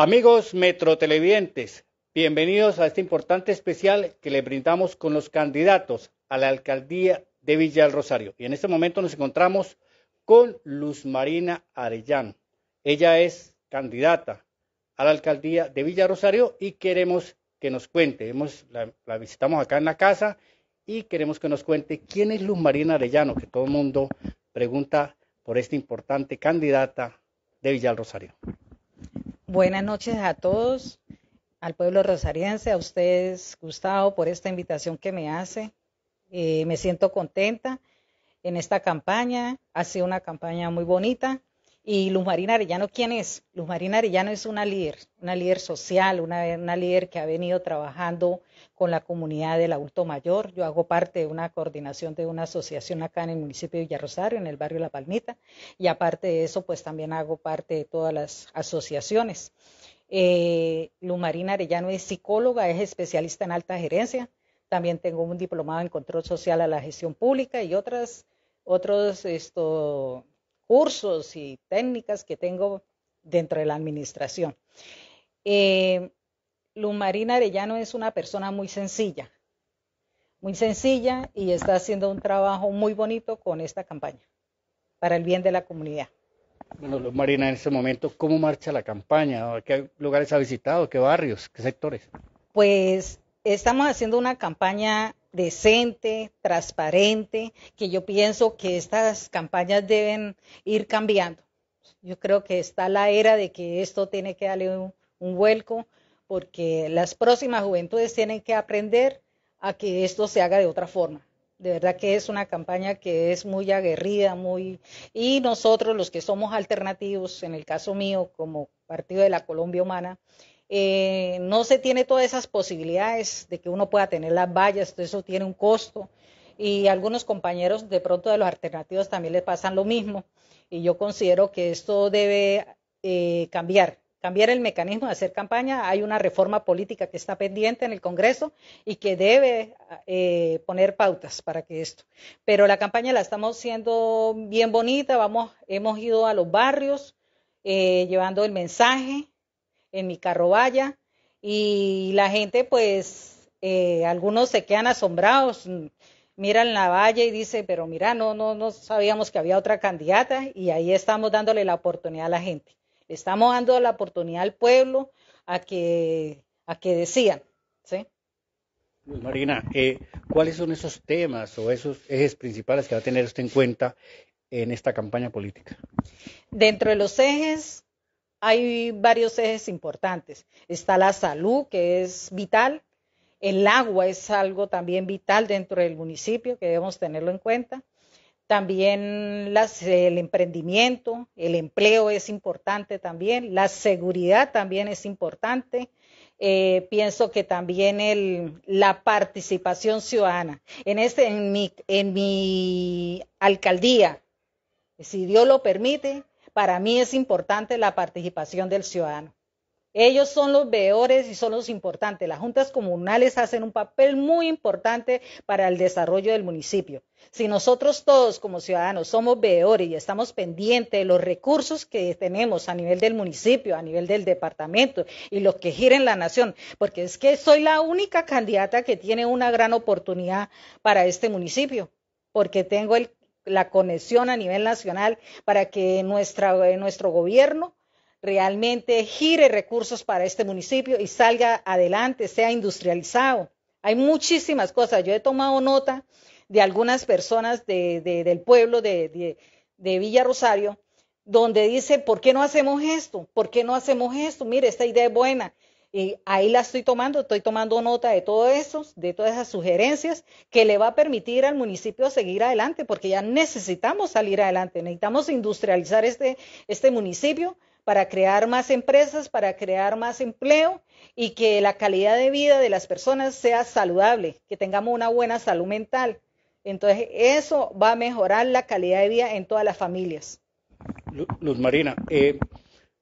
Amigos metrotelevidentes, bienvenidos a este importante especial que le brindamos con los candidatos a la alcaldía de Villa Rosario. Y en este momento nos encontramos con Luz Marina Arellano. Ella es candidata a la alcaldía de Villa Rosario y queremos que nos cuente. la, visitamos acá en la casa y queremos que nos cuente quién es Luz Marina Arellano, que todo el mundo pregunta por esta importante candidata de Villa Rosario. Buenas noches a todos, al pueblo rosariense, a ustedes, Gustavo, por esta invitación que me hace. Eh, me siento contenta en esta campaña. Ha sido una campaña muy bonita. Y Luz Marina Arellano, ¿quién es? Luz Marina Arellano es una líder, una líder social, una, líder que ha venido trabajando con la comunidad del adulto mayor. Yo hago parte de una coordinación de una asociación acá en el municipio de Villarrosario, en el barrio La Palmita, y aparte de eso, pues también hago parte de todas las asociaciones. Eh, Luz Marina Arellano es psicóloga, es especialista en alta gerencia, también tengo un diplomado en control social a la gestión pública y otras, otros, esto cursos y técnicas que tengo dentro de la administración. Eh, Luz Marina Arellano es una persona muy sencilla, muy sencilla y está haciendo un trabajo muy bonito con esta campaña para el bien de la comunidad. Bueno, Luz Marina, en este momento, ¿cómo marcha la campaña? ¿Qué lugares ha visitado? ¿Qué barrios? ¿Qué sectores? Pues estamos haciendo una campaña decente, transparente, que yo pienso que estas campañas deben ir cambiando. Yo creo que está la era de que esto tiene que darle un, vuelco porque las próximas juventudes tienen que aprender a que esto se haga de otra forma. De verdad que es una campaña que es muy aguerrida, muy y nosotros los que somos alternativos, en el caso mío como Partido de la Colombia Humana, eh, no se tiene todas esas posibilidades de que uno pueda tener las vallas, eso tiene un costo. Y algunos compañeros de pronto de los alternativos también les pasan lo mismo. Y yo considero que esto debe eh, cambiar, cambiar el mecanismo de hacer campaña. Hay una reforma política que está pendiente en el Congreso y que debe eh, poner pautas para que esto. Pero la campaña la estamos haciendo bien bonita, vamos, hemos ido a los barrios llevando el mensaje en mi carro vaya y la gente pues eh, algunos se quedan asombrados, miran la valla y dice pero mira, no, no, no sabíamos que había otra candidata y ahí estamos dándole la oportunidad a la gente. Estamos dando la oportunidad al pueblo a que, a que decían. ¿sí? Marina, eh, ¿cuáles son esos temas o esos ejes principales que va a tener usted en cuenta en esta campaña política? Dentro de los ejes, hay varios ejes importantes. Está la salud, que es vital. El agua es algo también vital dentro del municipio, que debemos tenerlo en cuenta. También el emprendimiento, el empleo es importante también. La seguridad también es importante. Eh, pienso que también la participación ciudadana. En, este, en mi alcaldía, si Dios lo permite, para mí es importante la participación del ciudadano. Ellos son los veedores y son los importantes. Las juntas comunales hacen un papel muy importante para el desarrollo del municipio. Si nosotros todos como ciudadanos somos veedores y estamos pendientes de los recursos que tenemos a nivel del municipio, a nivel del departamento y los que giren la nación, porque es que soy la única candidata que tiene una gran oportunidad para este municipio, porque tengo el la conexión a nivel nacional para que nuestra, eh, nuestro gobierno realmente gire recursos para este municipio y salga adelante, sea industrializado. Hay muchísimas cosas. Yo he tomado nota de algunas personas de, del pueblo de, de, Villa Rosario, donde dice, ¿por qué no hacemos esto? ¿Por qué no hacemos esto? Mire, esta idea es buena y ahí la estoy tomando, estoy tomando nota de todo eso, de todas esas sugerencias que le va a permitir al municipio seguir adelante, porque ya necesitamos salir adelante, necesitamos industrializar este, este municipio para crear más empresas, para crear más empleo y que la calidad de vida de las personas sea saludable, que tengamos una buena salud mental. Entonces, eso va a mejorar la calidad de vida en todas las familias. Luz Marina, eh,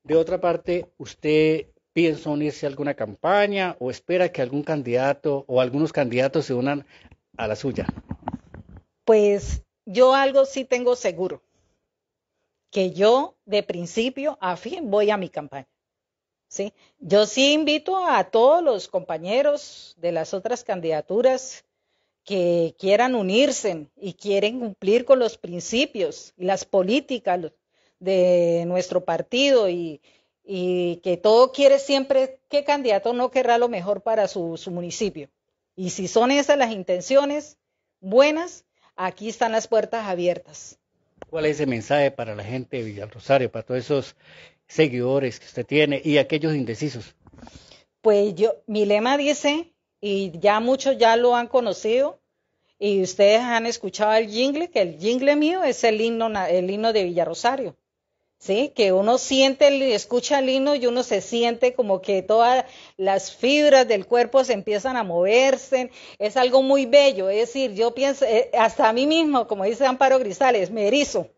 de otra parte, usted piensa unirse a alguna campaña o espera que algún candidato o algunos candidatos se unan a la suya? Pues yo algo sí tengo seguro, que yo de principio a fin voy a mi campaña. ¿sí? Yo sí invito a todos los compañeros de las otras candidaturas que quieran unirse y quieren cumplir con los principios y las políticas de nuestro partido y, y que todo quiere siempre que candidato no querrá lo mejor para su, municipio. Y si son esas las intenciones buenas, aquí están las puertas abiertas. ¿Cuál es ese mensaje para la gente de Rosario, para todos esos seguidores que usted tiene y aquellos indecisos? Pues yo, mi lema dice, y ya muchos ya lo han conocido, y ustedes han escuchado el jingle, que el jingle mío es el himno, el himno de Rosario. ¿sí? Que uno siente, escucha el himno y uno se siente como que todas las fibras del cuerpo se empiezan a moverse, es algo muy bello, es decir, yo pienso, eh, hasta a mí mismo, como dice Amparo Grisales, me erizo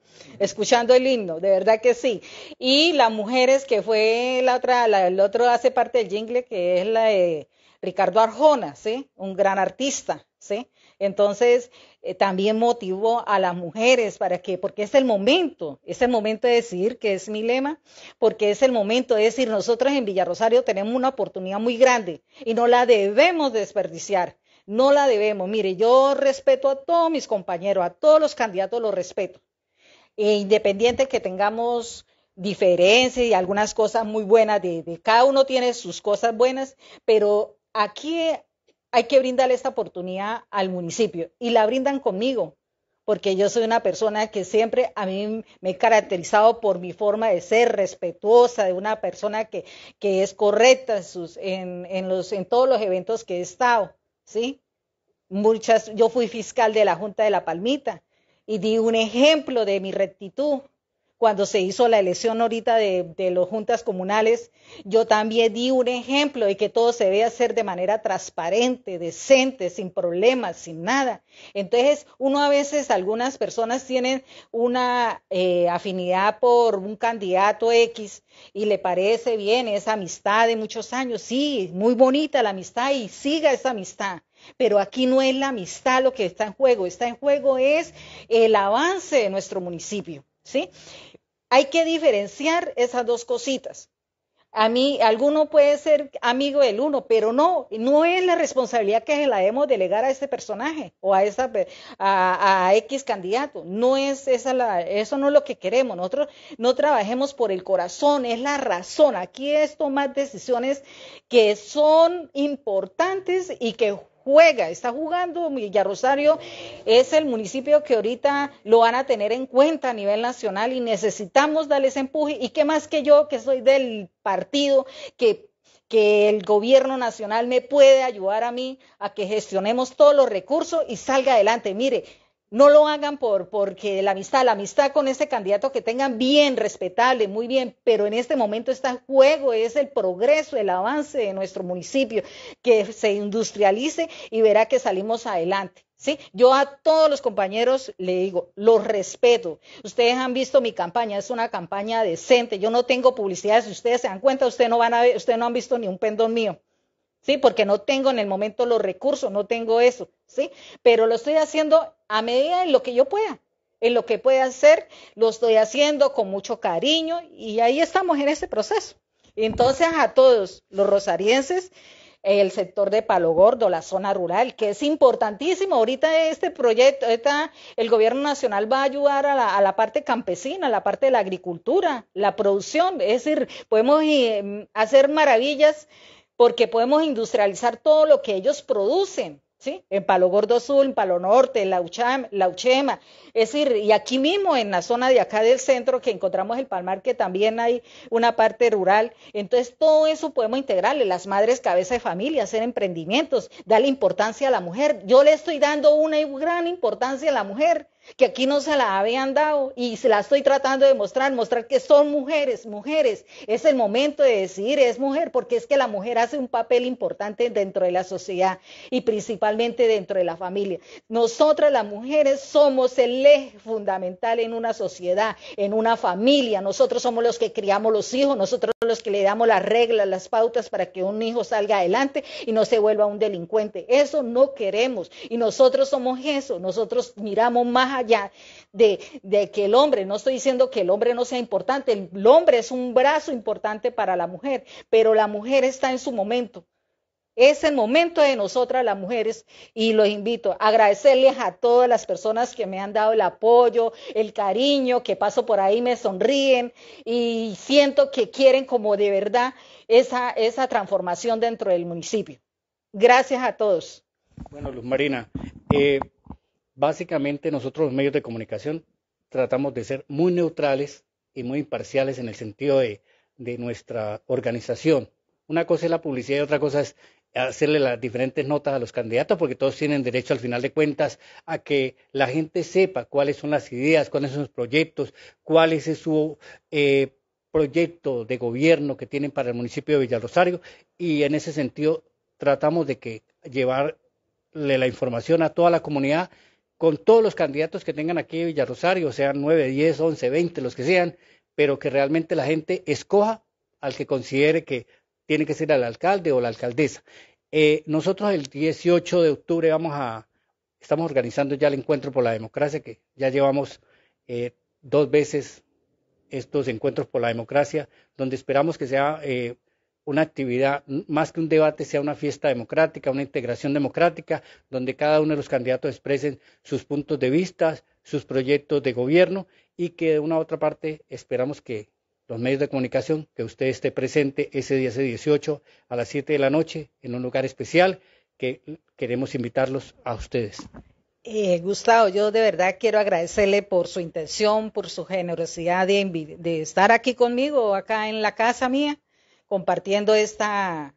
escuchando el himno, de verdad que sí. Y las mujeres, que fue la otra, el otro hace parte del jingle, que es la de Ricardo Arjona, ¿sí? Un gran artista, ¿sí? Entonces, eh, también motivó a las mujeres para que, porque es el momento, es el momento de decir, que es mi lema, porque es el momento de decir, nosotros en Rosario tenemos una oportunidad muy grande y no la debemos desperdiciar. No la debemos. Mire, yo respeto a todos mis compañeros, a todos los candidatos los respeto. E independiente que tengamos diferencias y algunas cosas muy buenas, de, cada uno tiene sus cosas buenas, pero aquí hay que brindarle esta oportunidad al municipio y la brindan conmigo, porque yo soy una persona que siempre a mí me he caracterizado por mi forma de ser respetuosa, de una persona que, que es correcta en, en todos los eventos que he estado, ¿sí? Muchas, yo fui fiscal de la Junta de la Palmita y di un ejemplo de mi rectitud, cuando se hizo la elección ahorita de, de juntas comunales, yo también di un ejemplo de que todo se debe hacer de manera transparente, decente, sin problemas, sin nada. Entonces, uno a veces, algunas personas tienen una eh, afinidad por un candidato X y le parece bien esa amistad de muchos años. Sí, muy bonita la amistad y siga esa amistad. Pero aquí no es la amistad lo que está en juego, está en juego es el avance de nuestro municipio. ¿sí? Hay que diferenciar esas dos cositas. A mí, alguno puede ser amigo del uno, pero no, no es la responsabilidad que la debemos delegar a este personaje o a, esa, a, X candidato. No es esa la, eso no es lo que queremos. Nosotros no trabajemos por el corazón, es la razón. Aquí es tomar decisiones que son importantes y que juega, está jugando. Villa Rosario es el municipio que ahorita lo van a tener en cuenta a nivel nacional y necesitamos darles empuje. Y qué más que yo, que soy del partido que que el gobierno nacional me puede ayudar a mí a que gestionemos todos los recursos y salga adelante. Mire, no lo hagan por porque la amistad, la amistad con este candidato que tengan bien respetable, muy bien, pero en este momento está en juego es el progreso, el avance de nuestro municipio, que se industrialice y verá que salimos adelante. ¿Sí? Yo a todos los compañeros le digo, los respeto. Ustedes han visto mi campaña, es una campaña decente. Yo no tengo publicidad, si ustedes se dan cuenta, ustedes no van a ver, ustedes no han visto ni un pendón mío. ¿sí? Porque no tengo en el momento los recursos, no tengo eso, ¿sí? Pero lo estoy haciendo a medida en lo que yo pueda, en lo que pueda hacer, lo estoy haciendo con mucho cariño y ahí estamos en ese proceso. Entonces a todos los rosarienses, el sector de Palo Gordo, la zona rural, que es importantísimo. Ahorita este proyecto, el gobierno nacional va a ayudar a la, a la, parte campesina, a la parte de la agricultura, la producción, es decir, podemos eh, hacer maravillas porque podemos industrializar todo lo que ellos producen. ¿Sí? En Palo Gordo Sur, en Palo Norte, en Lauchema, es decir, y aquí mismo en la zona de acá del centro que encontramos el Palmar, que también hay una parte rural, entonces todo eso podemos integrarle, las madres cabeza de familia, hacer emprendimientos, darle importancia a la mujer, yo le estoy dando una gran importancia a la mujer, que aquí no se la habían dado y se la estoy tratando de mostrar, mostrar que son mujeres, mujeres. Es el momento de decir es mujer, porque es que la mujer hace un papel importante dentro de la sociedad y principalmente dentro de la familia. Nosotras las mujeres somos el eje fundamental en una sociedad, en una familia. Nosotros somos los que criamos los hijos, nosotros los que le damos las reglas, las pautas para que un hijo salga adelante y no se vuelva un delincuente. Eso no queremos. Y nosotros somos eso. Nosotros miramos más allá de que el hombre, no estoy diciendo que el hombre no sea importante, el hombre es un brazo importante para la mujer, pero la mujer está en su momento. Es el momento de nosotras las mujeres y los invito a agradecerles a todas las personas que me han dado el apoyo, el cariño, que paso por ahí, me sonríen y siento que quieren como de verdad esa, esa transformación dentro del municipio. Gracias a todos. Bueno, Luz Marina, eh, básicamente nosotros los medios de comunicación tratamos de ser muy neutrales y muy imparciales en el sentido de, de nuestra organización. Una cosa es la publicidad y otra cosa es hacerle las diferentes notas a los candidatos, porque todos tienen derecho al final de cuentas a que la gente sepa cuáles son las ideas, cuáles son los proyectos, cuál es su eh, proyecto de gobierno que tienen para el municipio de Villarosario y en ese sentido tratamos de que llevarle la información a toda la comunidad con todos los candidatos que tengan aquí en Villarosario, sean 9, 10, 11, 20, los que sean, pero que realmente la gente escoja al que considere que tiene que ser al alcalde o la alcaldesa. Eh, nosotros el 18 de octubre vamos a, estamos organizando ya el encuentro por la democracia, que ya llevamos eh, dos veces estos encuentros por la democracia, donde esperamos que sea eh, una actividad, más que un debate, sea una fiesta democrática, una integración democrática, donde cada uno de los candidatos expresen sus puntos de vista, sus proyectos de gobierno y que de una u otra parte esperamos que los medios de comunicación, que usted esté presente ese día, ese 18, a las 7 de la noche, en un lugar especial que queremos invitarlos a ustedes. Eh, Gustavo, yo de verdad quiero agradecerle por su intención, por su generosidad de, estar aquí conmigo, acá en la casa mía, compartiendo esta,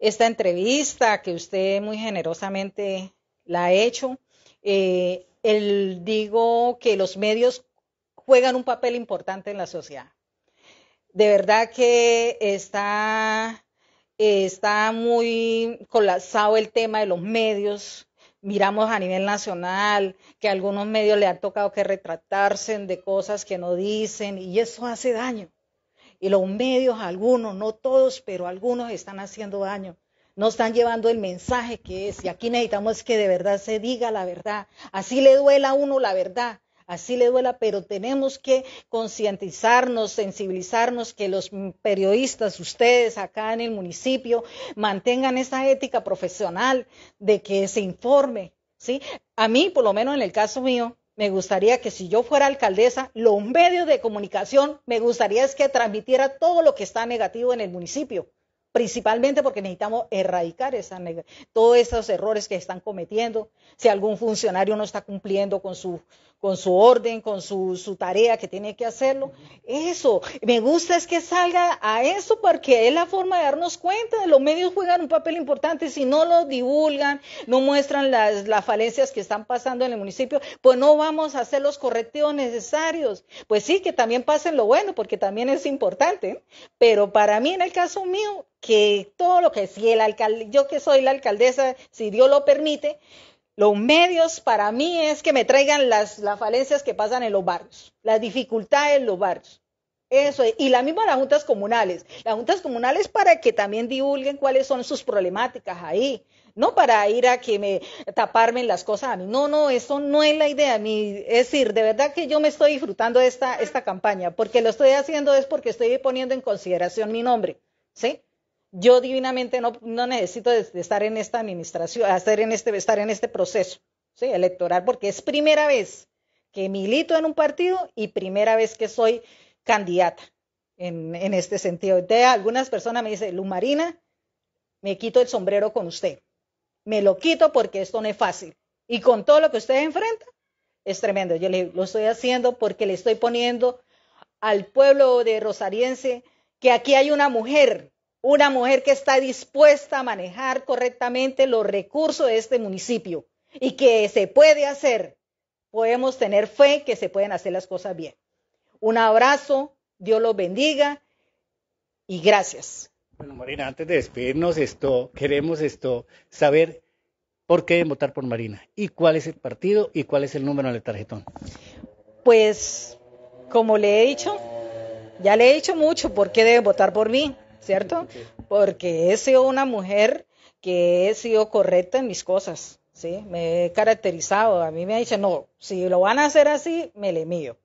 esta entrevista que usted muy generosamente la ha hecho. Eh, digo que los medios juegan un papel importante en la sociedad de verdad que está, está muy colapsado el tema de los medios. Miramos a nivel nacional que a algunos medios le han tocado que retratarse de cosas que no dicen y eso hace daño. Y los medios, algunos, no todos, pero algunos están haciendo daño no están llevando el mensaje que es. Y aquí necesitamos que de verdad se diga la verdad. Así le duela a uno la verdad, así le duela, pero tenemos que concientizarnos, sensibilizarnos, que los periodistas, ustedes acá en el municipio, mantengan esa ética profesional de que se informe, ¿sí? A mí, por lo menos en el caso mío, me gustaría que si yo fuera alcaldesa, los medios de comunicación, me gustaría es que transmitiera todo lo que está negativo en el municipio principalmente porque necesitamos erradicar esa, todos esos errores que están cometiendo, si algún funcionario no está cumpliendo con su, con su orden, con su, su, tarea que tiene que hacerlo. Eso, me gusta es que salga a eso porque es la forma de darnos cuenta. de Los medios juegan un papel importante. Si no lo divulgan, no muestran las, falencias que están pasando en el municipio, pues no vamos a hacer los correctivos necesarios. Pues sí, que también pasen lo bueno, porque también es importante. ¿eh? Pero para mí, en el caso mío, que todo lo que si el alcalde, yo que soy la alcaldesa, si Dios lo permite, los medios para mí es que me traigan las, falencias que pasan en los barrios, las dificultades en los barrios. Eso, y la misma las juntas comunales. Las juntas comunales para que también divulguen cuáles son sus problemáticas ahí. No para ir a que me taparme las cosas a mí. No, no, eso no es la idea. es decir, de verdad que yo me estoy disfrutando de esta, esta campaña. Porque lo estoy haciendo es porque estoy poniendo en consideración mi nombre. ¿Sí? yo divinamente no, necesito estar en esta administración, estar en este, estar en este proceso electoral, porque es primera vez que milito en un partido y primera vez que soy candidata en, este sentido. algunas personas me dicen, Lu Marina, me quito el sombrero con usted. Me lo quito porque esto no es fácil. Y con todo lo que usted enfrenta, es tremendo. Yo lo estoy haciendo porque le estoy poniendo al pueblo de Rosariense que aquí hay una mujer una mujer que está dispuesta a manejar correctamente los recursos de este municipio y que se puede hacer. Podemos tener fe que se pueden hacer las cosas bien. Un abrazo, Dios los bendiga y gracias. Bueno, Marina, antes de despedirnos, esto, queremos esto, saber por qué votar por Marina y cuál es el partido y cuál es el número en el tarjetón. Pues, como le he dicho, ya le he dicho mucho por qué deben votar por mí. ¿cierto? Porque he sido una mujer que he sido correcta en mis cosas, ¿sí? Me he caracterizado, a mí me ha no, si lo van a hacer así, me le mío.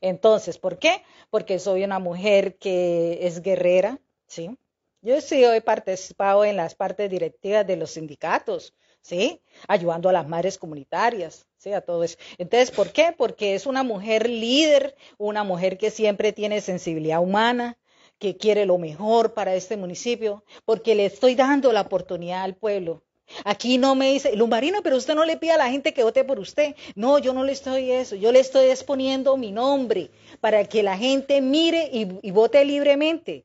Entonces, ¿por qué? Porque soy una mujer que es guerrera, ¿sí? Yo sí he participado en las partes directivas de los sindicatos, ¿sí? Ayudando a las madres comunitarias, ¿sí? A todo eso. Entonces, ¿por qué? Porque es una mujer líder, una mujer que siempre tiene sensibilidad humana, que quiere lo mejor para este municipio, porque le estoy dando la oportunidad al pueblo. Aquí no me dice, marino pero usted no le pide a la gente que vote por usted. No, yo no le estoy eso, yo le estoy exponiendo mi nombre para que la gente mire y, y vote libremente.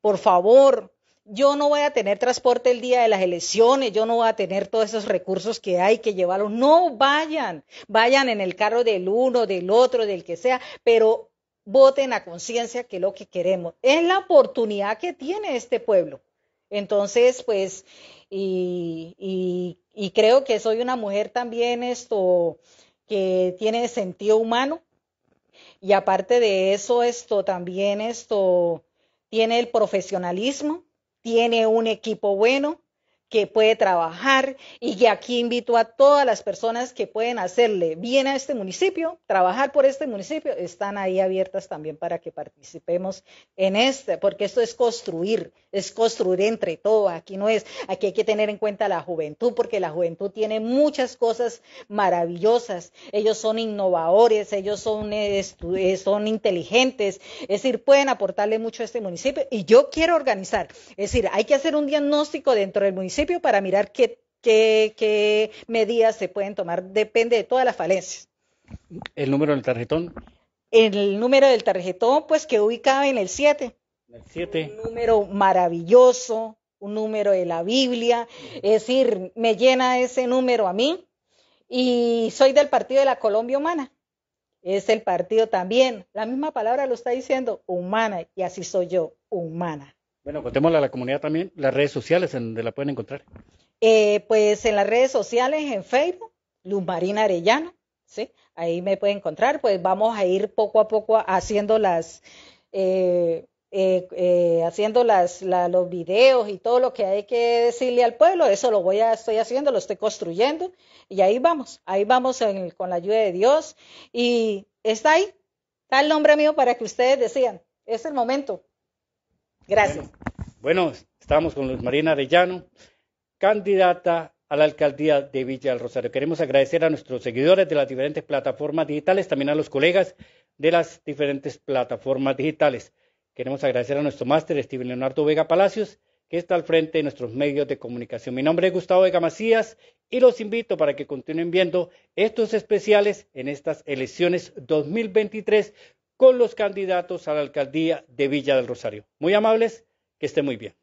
Por favor, yo no voy a tener transporte el día de las elecciones, yo no voy a tener todos esos recursos que hay que llevarlos. No vayan, vayan en el carro del uno, del otro, del que sea, pero voten a conciencia, que es lo que queremos. Es la oportunidad que tiene este pueblo. Entonces, pues, y, y, y creo que soy una mujer también esto que tiene sentido humano. Y aparte de eso, esto también esto tiene el profesionalismo, tiene un equipo bueno, que puede trabajar y que aquí invito a todas las personas que pueden hacerle bien a este municipio, trabajar por este municipio, están ahí abiertas también para que participemos en este, porque esto es construir, es construir entre todo aquí no es, aquí hay que tener en cuenta la juventud, porque la juventud tiene muchas cosas maravillosas, ellos son innovadores, ellos son, eh, son inteligentes, es decir, pueden aportarle mucho a este municipio y yo quiero organizar, es decir, hay que hacer un diagnóstico dentro del municipio, para mirar qué, medidas se pueden tomar. Depende de todas las falencias. ¿El número del tarjetón? El número del tarjetón, pues que ubicaba en el 7. El 7. Un número maravilloso, un número de la Biblia. Es decir, me llena ese número a mí. Y soy del partido de la Colombia Humana. Es el partido también. La misma palabra lo está diciendo, humana. Y así soy yo, humana. Bueno, contémosle a la comunidad también las redes sociales en donde la pueden encontrar. Eh, pues en las redes sociales, en Facebook, Luz Marina Arellano, ¿sí? Ahí me pueden encontrar, pues vamos a ir poco a poco haciendo las... Eh, eh, haciendo las, los videos y todo lo que hay que decirle al pueblo, eso lo voy a, estoy haciendo, lo estoy construyendo y ahí vamos, ahí vamos con la ayuda de Dios y está ahí, está el nombre mío para que ustedes decían, es el momento, Gracias. Bueno, estamos con Luis Marina Arellano, candidata a la alcaldía de Villa del Rosario. Queremos agradecer a nuestros seguidores de las diferentes plataformas digitales, también a los colegas de las diferentes plataformas digitales. Queremos agradecer a nuestro máster, Steven Leonardo Vega Palacios, que está al frente de nuestros medios de comunicación. Mi nombre es Gustavo Vega Macías y los invito para que continúen viendo estos especiales en estas elecciones 2023 con los candidatos a la alcaldía de Villa del Rosario. Muy amables, que estén muy bien.